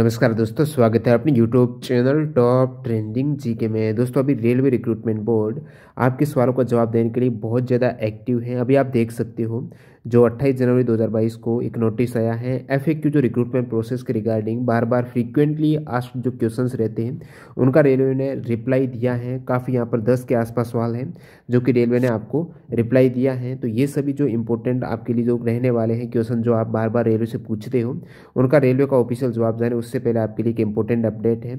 नमस्कार दोस्तों स्वागत है अपने YouTube channel top trending GK में दोस्तों अभी रेलवे रिक्रूटमेंट बोर्ड आपके सवालों का जवाब देने के लिए बहुत ज़्यादा एक्टिव है अभी आप देख सकते हो जो 28 जनवरी 2022 को एक नोटिस आया है एफ जो रिक्रूटमेंट प्रोसेस के रिगार्डिंग बार बार फ्रीक्वेंटली आज जो क्वेश्चंस रहते हैं उनका रेलवे ने रिप्लाई दिया है काफ़ी यहाँ पर दस के आसपास सवाल हैं जो कि रेलवे ने आपको रिप्लाई दिया है तो ये सभी जो इंपॉर्टेंट आपके लिए जो रहने वाले हैं क्वेश्चन जो आप बार बार रेलवे से पूछते हो उनका रेलवे का ऑफिशियल जवाब जाने उससे पहले आपके लिए एक इंपॉर्टेंट अपडेट है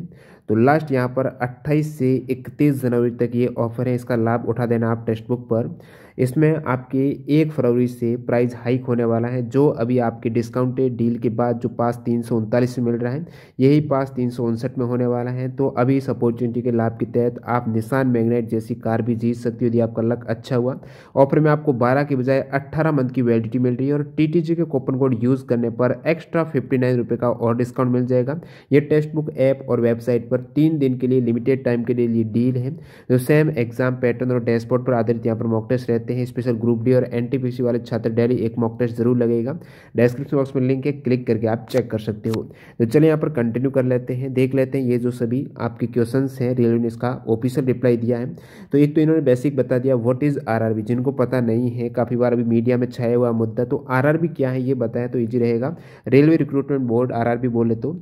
तो लास्ट यहाँ पर अट्ठाईस से इकतीस जनवरी तक ये ऑफर है इसका लाभ उठा देना आप टेक्स्ट बुक पर इसमें आपके एक फरवरी से प्राइस हाइक होने वाला है जो अभी आपके डिस्काउंटेड डील के बाद जो पास तीन सौ उनतालीस में मिल रहा है यही पास तीन सौ उनसठ में होने वाला है तो अभी इस अपॉर्चुनिटी के लाभ के तहत आप निशान मैग्नेट जैसी कार भी जीत सकती हो यदि आपका लक अच्छा हुआ ऑफर में आपको बारह के बजाय अट्ठारह मंथ की वैलिडिटी मिल रही है और टी के कूपन कोड यूज़ करने पर एक्स्ट्रा फिफ्टी नाइन रुपये का और डिस्काउंट मिल जाएगा ये टेक्स्ट बुक ऐप और वेबसाइट पर तीन दिन के लिए लिमिटेड टाइम के लिए डील है जो सेम एग्जाम पैटर्न और डैशबोर्ड पर आधारित यहाँ पर मॉकटेस्ट रहते रहते हैं स्पेशल ग्रुप डी और एन वाले छात्र डेली एक मॉक टेस्ट जरूर लगेगा डिस्क्रिप्शन बॉक्स में लिंक है क्लिक करके आप चेक कर सकते हो तो चलिए यहाँ पर कंटिन्यू कर लेते हैं देख लेते हैं ये जो सभी आपके क्वेश्चन हैं रेलवे ने इसका ऑफिशियल रिप्लाई दिया है तो एक तो इन्होंने बेसिक बता दिया व्हाट इज़ आर जिनको पता नहीं है काफ़ी बार अभी मीडिया में छाया हुआ मुद्दा तो आर क्या है ये बताया तो ईजी रहेगा रेलवे रिक्रूटमेंट बोर्ड आर बोले तो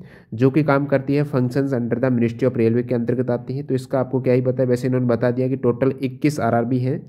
जो कि काम करती है function under the ministry of railway के अंतर्गत आती है तो इसका आपको क्या ही बताया वैसे इन्होंने बता दिया कि टोटल इक्कीस आर हैं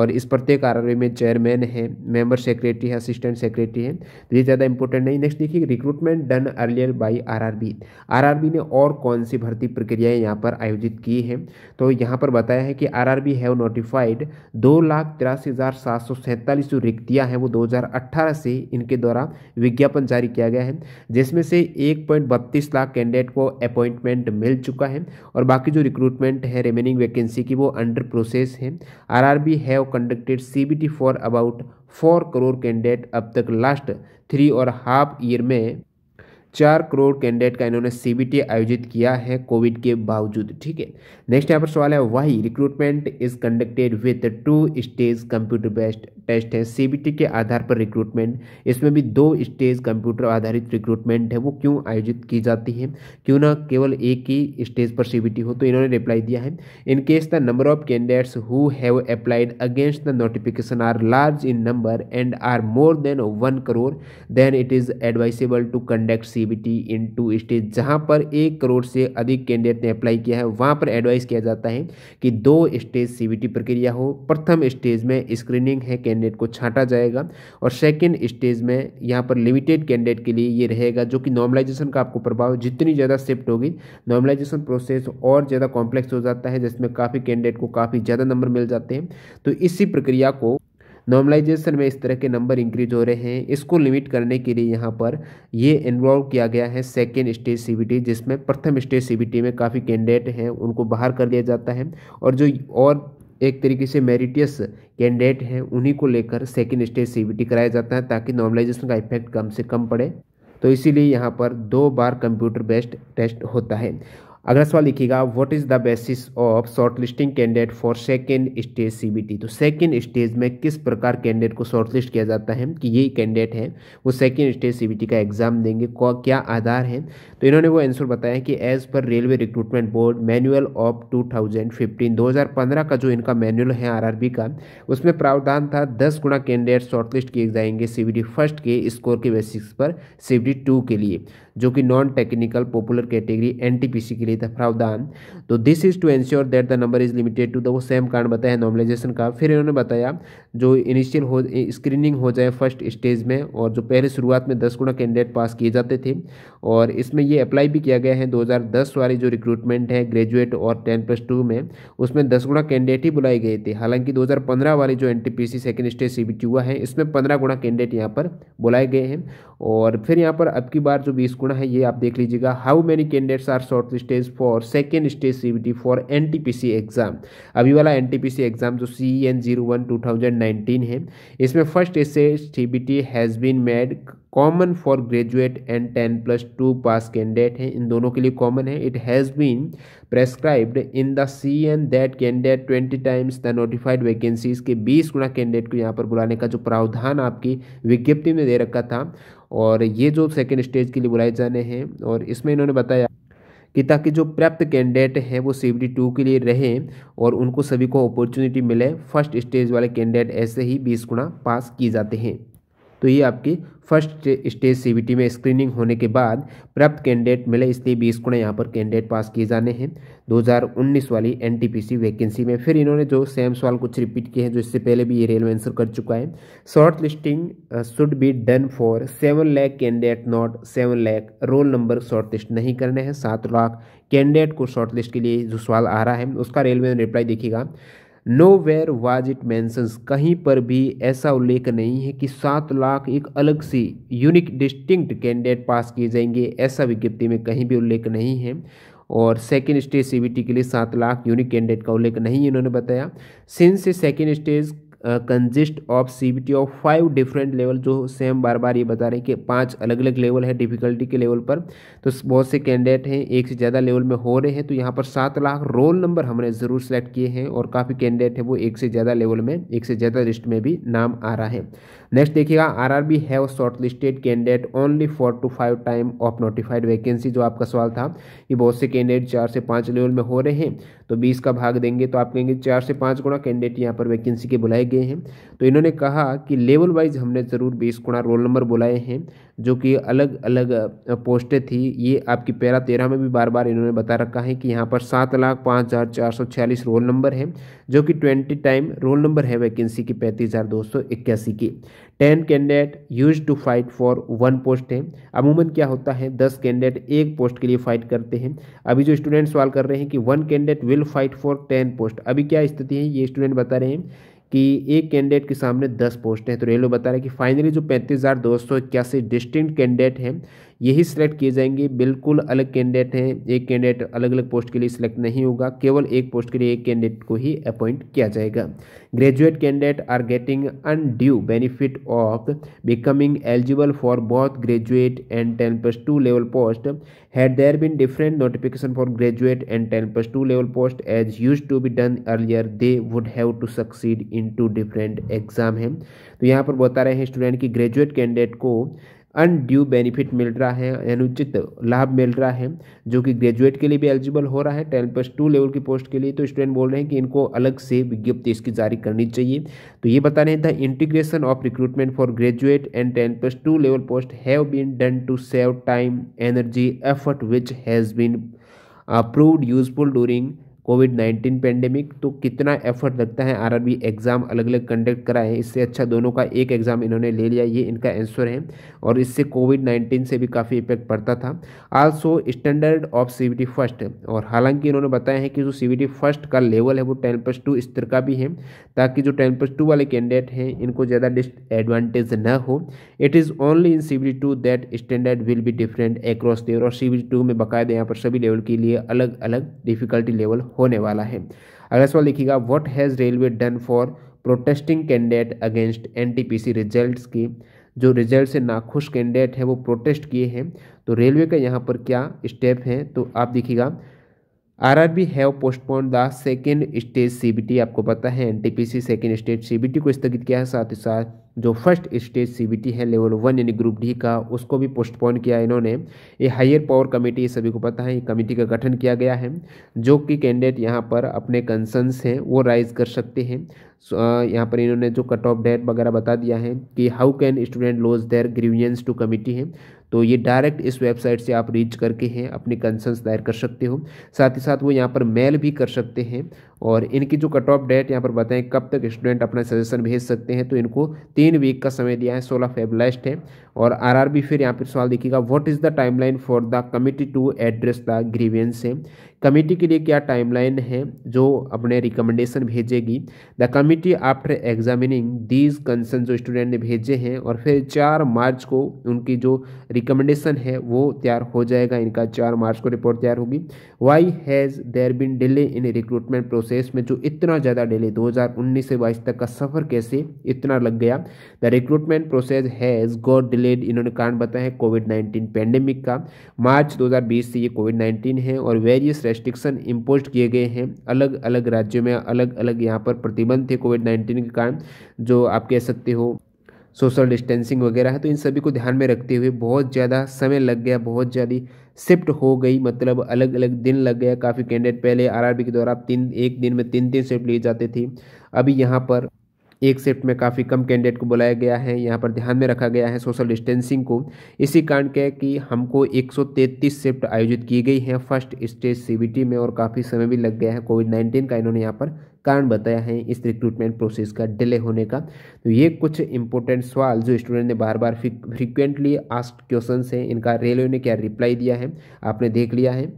और इस पर प्रत्येक आर में चेयरमैन है मेंबर सेक्रेटरी है असिस्टेंट सेक्रेटरी है तो ये ज़्यादा इंपॉर्टेंट नहीं नेक्स्ट देखिए recruitment done earlier by RRB RRB ने और कौन सी भर्ती प्रक्रियाएं यहाँ पर आयोजित की हैं तो यहाँ पर बताया है कि आर बी हैव नोटिफाइड दो लाख तिरासी हज़ार सात सौ सैंतालीस जो रिक्तियाँ हैं वो अट्ठारह से इनके द्वारा विज्ञापन जारी किया गया है जिसमें से एक पॉइंट बत्तीस लाख कैंडिडेट को अपॉइंटमेंट मिल चुका है और बाकी जो रिक्रूटमेंट है रिमेनिंग वैकेंसी की वो अंडर प्रोसेस है R R have conducted conducted CBT for about four crore candidate अब तक लास्ट थ्री और हाफ ईयर में चार करोड़ कैंडिडेट का इन्होंने सीबीटी आयोजित किया है कोविड के बावजूद ठीक है नेक्स्ट यहाँ पर सवाल है why recruitment is conducted with two stage computer based test है सीबीटी के आधार पर रिक्रूटमेंट इसमें भी दो स्टेज कंप्यूटर आधारित रिक्रूटमेंट है वो क्यों आयोजित की जाती है क्यों ना केवल एक ही स्टेज पर सीबीटी हो तो इन्होंने रिप्लाई दिया है in case the number of candidates who have applied against the notification are large in number and are more than one crore then it is advisable to conduct C B T in two stage जहाँ पर एक करोड़ से अधिक candidate ने apply किया है वहाँ पर एडवाइस किया जाता है कि दो स्टेज सी बी टी प्रक्रिया हो प्रथम स्टेज में स्क्रीनिंग है कैंडिडेट को छांटा जाएगा और सेकेंड स्टेज में यहाँ पर लिमिटेड कैंडिडेट के लिए ये रहेगा जो कि नॉर्मलाइजेशन का आपको प्रभाव जितनी ज़्यादा शिफ्ट होगी नॉर्मलाइजेशन प्रोसेस और ज़्यादा कॉम्प्लेक्स हो जाता है जिसमें काफ़ी कैंडिडेट को काफ़ी ज़्यादा नंबर मिल जाते हैं तो इसी प्रक्रिया को नॉर्मलाइजेशन में इस तरह के नंबर इंक्रीज हो रहे हैं इसको लिमिट करने के लिए यहाँ पर ये इन्वॉल्व किया गया है सेकेंड स्टेज सीबीटी जिसमें प्रथम स्टेज सीबीटी में काफ़ी कैंडिडेट हैं उनको बाहर कर दिया जाता है और जो और एक तरीके से मेरिटियस कैंडिडेट हैं उन्हीं को लेकर सेकेंड स्टेज सी कराया जाता है ताकि नॉर्मलाइजेशन का इफेक्ट कम से कम पड़े तो इसीलिए यहाँ पर दो बार कंप्यूटर बेस्ड टेस्ट होता है अगला सवाल लिखिएगा what is the basis of shortlisting candidate for second stage CBT तो सेकेंड स्टेज में किस प्रकार कैंडिडेट को शॉर्ट लिस्ट किया जाता है कि ये कैंडिडेट है वो सेकेंड स्टेज सीबीटी का एग्ज़ाम देंगे क्या आधार है तो इन्होंने वो आंसर बताया कि as per railway recruitment board manual of two thousand fifteen दो हज़ार पंद्रह का जो इनका मैनुअल है आर का उसमें प्रावधान था दस गुणा कैंडिडेट शॉर्टलिस्ट किए जाएंगे सी फर्स्ट के स्कोर के बेसिस पर सी टू के लिए जो कि non technical popular category N के लिए लिए था प्रावधान तो this is to ensure that the number is limited to the वो सेम कारण बताया नॉर्मलाइजेशन का फिर इन्होंने बताया जो इनिशियल हो स्क्रीनिंग हो जाए फर्स्ट स्टेज में और जो पहले शुरुआत में दस गुणा कैंडिडेट पास किए जाते थे और इसमें ये अप्लाई भी किया गया है दो वाली जो रिक्रूटमेंट है ग्रेजुएट और टेन प्लस टू में उसमें दस गुणा कैंडिडेट ही बुलाए गए थे हालांकि दो वाली जो N T stage C B हुआ है इसमें पंद्रह गुणा कैंडिडेट यहाँ पर बुलाए गए हैं और फिर यहाँ पर अब की बार जो बीस गुणा है ये आप देख लीजिएगा how many candidates are short arrange for second stage C for N exam अभी वाला एन एग्ज़ाम जो C N zero one two thousand nineteen है इसमें first stage C has been made common for graduate and ten plus two pass candidate हैं इन दोनों के लिए कॉमन है it has been prescribed in the C N that candidate twenty times the notified vacancies के बीस गुना candidate को यहाँ पर बुलाने का जो प्रावधान आपकी विज्ञप्ति में दे रखा था और ये जो सेकेंड स्टेज के लिए बुलाए जाने हैं और इसमें इन्होंने बताया कि ताकि जो प्राप्त कैंडिडेट हैं वो सी टू के लिए रहें और उनको सभी को अपॉर्चुनिटी मिले फर्स्ट स्टेज वाले कैंडिडेट ऐसे ही बीस गुणा पास किए जाते हैं तो ये आपकी फर्स्ट स्टेज सीबीटी में स्क्रीनिंग होने के बाद प्राप्त कैंडिडेट मिले इसलिए बीस गुणे यहाँ पर कैंडिडेट पास किए जाने हैं 2019 वाली एनटीपीसी वैकेंसी में फिर इन्होंने जो सेम सवाल कुछ रिपीट किए हैं जो इससे पहले भी ये रेलवे आंसर कर चुका है shortlisting should be done for seven lakh candidate not seven lakh roll number shortlist नहीं करने हैं सात लाख कैंडिडेट को शॉर्ट लिस्ट के लिए जो सवाल आ रहा है उसका रेलवे ने रिप्लाई देखेगा nowhere was it mentioned कहीं पर भी ऐसा उल्लेख नहीं है कि सात लाख एक अलग सी यूनिक डिस्टिंक्ट कैंडिडेट पास किए जाएंगे ऐसा विज्ञप्ति में कहीं भी उल्लेख नहीं है और सेकेंड स्टेज सी के लिए सात लाख यूनिक कैंडिडेट का उल्लेख नहीं इन्होंने बताया since second stage consist of CBT of five different level जो सेम बार बार ये बता रहे हैं कि पांच अलग अलग लेवल है डिफिकल्टी के लेवल पर तो बहुत से कैंडिडेट हैं एक से ज़्यादा लेवल में हो रहे हैं तो यहाँ पर सात लाख रोल नंबर हमने ज़रूर सेलेक्ट किए हैं और काफ़ी कैंडिडेट है वो एक से ज़्यादा लेवल में एक से ज़्यादा लिस्ट में भी नाम आ रहा है नेक्स्ट देखिएगा R R B have shortlisted candidate only four to five time of notified vacancy जो आपका सवाल था कि बहुत से कैंडिडेट चार से पाँच लेवल में हो रहे हैं तो बीस का भाग देंगे तो आप कहेंगे चार से पाँच गुणा कैंडिडेट यहाँ पर वैकेंसी के बुलाए गए हैं तो इन्होंने कहा कि लेवल वाइज हमने ज़रूर बीस गुणा रोल नंबर बुलाए हैं जो कि अलग अलग पोस्टें थी ये आपकी पैरा तेरह में भी बार बार इन्होंने बता रखा है कि यहाँ पर सात लाख पाँच हज़ार चार सौ छियालीस रोल नंबर है जो कि ट्वेंटी टाइम रोल नंबर है वैकेंसी की पैंतीस हज़ार दो सौ इक्यासी की ten candidate use to fight for one post है अमूमन क्या होता है दस कैंडिडेट एक पोस्ट के लिए फाइट करते हैं अभी जो स्टूडेंट सवाल कर रहे हैं कि one candidate will fight for ten post अभी क्या स्थिति है ये स्टूडेंट बता रहे हैं कि एक कैंडिडेट के सामने दस पोस्ट हैं तो रेलवे बता रहा है कि फाइनली जो पैंतीस हज़ार दो सौ इक्यासी डिस्टिंग कैंडिडेट हैं यही सिलेक्ट किए जाएंगे बिल्कुल अलग कैंडिडेट हैं एक कैंडिडेट अलग अलग पोस्ट के लिए सिलेक्ट नहीं होगा केवल एक पोस्ट के लिए एक कैंडिडेट को ही अपॉइंट किया जाएगा graduate candidate are getting undue benefit of becoming eligible for both graduate and ten plus two level post had there been different notification for graduate and ten plus two level post as used to be done earlier they would have to succeed in two different exam है तो यहाँ पर बता रहे हैं student की graduate candidate को undue benefit मिल रहा है अनुचित लाभ मिल रहा है जो कि ग्रेजुएट के लिए भी एलिजिबल हो रहा है टेन प्लस टू लेवल की पोस्ट के लिए तो स्टूडेंट बोल रहे हैं कि इनको अलग से विज्ञप्ति इसकी जारी करनी चाहिए तो ये बता रहे हैं the integration of recruitment for graduate and ten plus two level post have been done to save time energy effort which has been approved useful during COVID nineteen pandemic तो कितना एफर्ट लगता है आरआरबी एग्ज़ाम अलग अलग conduct करा है इससे अच्छा दोनों का एक एग्ज़ाम इन्होंने ले लिया ये इनका आंसर है और इससे कोविड नाइन्टीन से भी काफ़ी इफेक्ट पड़ता था also standard of C B first और हालांकि इन्होंने बताया है कि जो सी बी फर्स्ट का लेवल है वो टेन प्लस टू स्तर का भी है ताकि जो टेन प्लस टू वाले कैंडिडेट हैं इनको ज़्यादा डिसएडवांटेज न हो it is only in C B two that standard will be different across their और सी बी टू में बाकायदा यहाँ पर सभी लेवल के लिए अलग अलग डिफिकल्टी लेवल होने वाला है अगला सवाल देखिएगा what has railway done for protesting candidate against NTPC results की जो रिजल्ट से नाखुश कैंडिडेट है वो प्रोटेस्ट किए हैं तो रेलवे का यहाँ पर क्या स्टेप है तो आप देखिएगा RRB have postpone the second stage CBT आपको पता है एनटीपीसी सेकेंड स्टेज सीबीटी को स्थगित किया है साथ ही साथ जो फर्स्ट स्टेज सीबीटी है लेवल वन यानी ग्रुप डी का उसको भी पोस्टपोन किया इन्होंने ये हायर पावर कमेटी ये सभी को पता है ये कमेटी का गठन किया गया है जो कि कैंडिडेट यहाँ पर अपने कंसर्नस हैं वो राइज कर सकते हैं यहाँ पर इन्होंने जो कट ऑफ डेट वगैरह बता दिया है कि how can student lodge their grievance to committee है तो ये डायरेक्ट इस वेबसाइट से आप रीच करके हैं अपने कंसर्न्स दायर कर सकते हो साथ ही साथ वो यहाँ पर मेल भी कर सकते हैं और इनकी जो कट ऑफ डेट यहाँ पर बताएं कब तक स्टूडेंट अपना सजेशन भेज सकते हैं तो इनको तीन वीक का समय दिया है सोलह फेब लास्ट है और आरआरबी फिर यहाँ पर सवाल देखिएगा what is the timeline for the committee to address the grievance है कमिटी के लिए क्या टाइमलाइन है जो अपने रिकमेंडेशन भेजेगी the committee after examining these concern जो स्टूडेंट ने भेजे हैं और फिर चार मार्च को उनकी जो रिकमेंडेशन है वो तैयार हो जाएगा इनका चार मार्च को रिपोर्ट तैयार होगी why has there been delay in recruitment process process में जो इतना ज़्यादा डिले 2019 से 22 तक का सफ़र कैसे इतना लग गया the recruitment process has got delayed इन्होंने कारण बताया है कोविड 19 पेंडेमिक का मार्च 2020 से ये कोविड 19 है और वेरियस रेस्ट्रिक्शन इम्पोज किए गए हैं अलग अलग राज्यों में अलग अलग यहाँ पर प्रतिबंध थे कोविड नाइन्टीन के कारण जो आप कह सकते हो सोशल डिस्टेंसिंग वगैरह है तो इन सभी को ध्यान में रखते हुए बहुत ज़्यादा समय लग गया बहुत ज़्यादा शिफ्ट हो गई मतलब अलग अलग दिन लग गया काफ़ी कैंडिडेट पहले आरआरबी के द्वारा तीन एक दिन में तीन तीन शिफ्ट लिए जाते थे अभी यहाँ पर एक शिफ्ट में काफ़ी कम कैंडिडेट को बुलाया गया है यहाँ पर ध्यान में रखा गया है सोशल डिस्टेंसिंग को इसी कारण क्या है कि हमको 133 शिफ्ट आयोजित की गई है फर्स्ट स्टेज सी में और काफ़ी समय भी लग गया है कोविड 19 का इन्होंने यहाँ पर कारण बताया है इस रिक्रूटमेंट प्रोसेस का डिले होने का तो ये कुछ इंपॉर्टेंट सवाल जो स्टूडेंट ने बार बार फ्रिक्वेंटली आस्क क्वेश्चन है इनका रेलवे ने क्या रिप्लाई दिया है आपने देख लिया है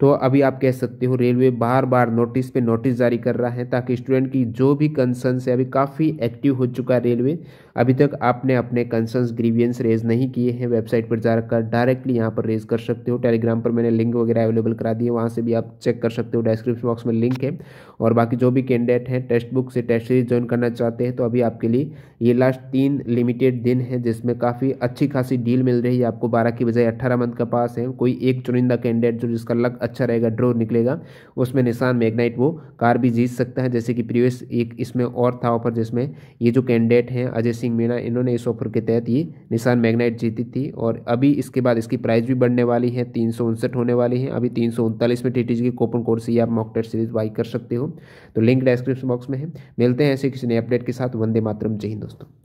तो अभी आप कह सकते हो रेलवे बार बार नोटिस पे नोटिस जारी कर रहा है ताकि स्टूडेंट की जो भी कंसर्न्स है अभी काफ़ी एक्टिव हो चुका है रेलवे अभी तक आपने अपने कंसर्न्स ग्रीवियंस रेज नहीं किए हैं वेबसाइट पर जाकर डायरेक्टली यहाँ पर रेज कर सकते हो टेलीग्राम पर मैंने लिंक वगैरह अवेलेबल करा दिए वहाँ से भी आप चेक कर सकते हो डिस्क्रिप्शन बॉक्स में लिंक है और बाकी जो भी कैंडिडेट हैं टेस्ट बुक से टेस्ट सीरीज ज्वाइन करना चाहते हैं तो अभी आपके लिए ये लास्ट तीन लिमिटेड दिन है जिसमें काफ़ी अच्छी खासी डील मिल रही है आपको बारह की बजाय अट्ठारह मंथ का पास है कोई एक चुनिंदा कैंडिडेट जो जिसका लक अच्छा रहेगा ड्रो निकलेगा उसमें निशान मैग्नाइट वो कार भी जीत सकता है जैसे कि प्रीवियस एक इसमें और था ऑफर जिसमें ये जो कैंडिडेट हैं अजय सिंह मीणा इन्होंने इस ऑफर के तहत ये निशान मैग्नाइट जीती थी और अभी इसके बाद इसकी प्राइस भी बढ़ने वाली है तीन होने वाली है अभी तीन में टी की कोपन कोड से ये आप मॉक टेस्ट सीरीज बाई कर सकते हो तो लिंक डिस्क्रिप्शन बॉक्स में है मिलते हैं ऐसे किसी नए अपडेट के साथ वंदे मातरम जय हिंद दोस्तों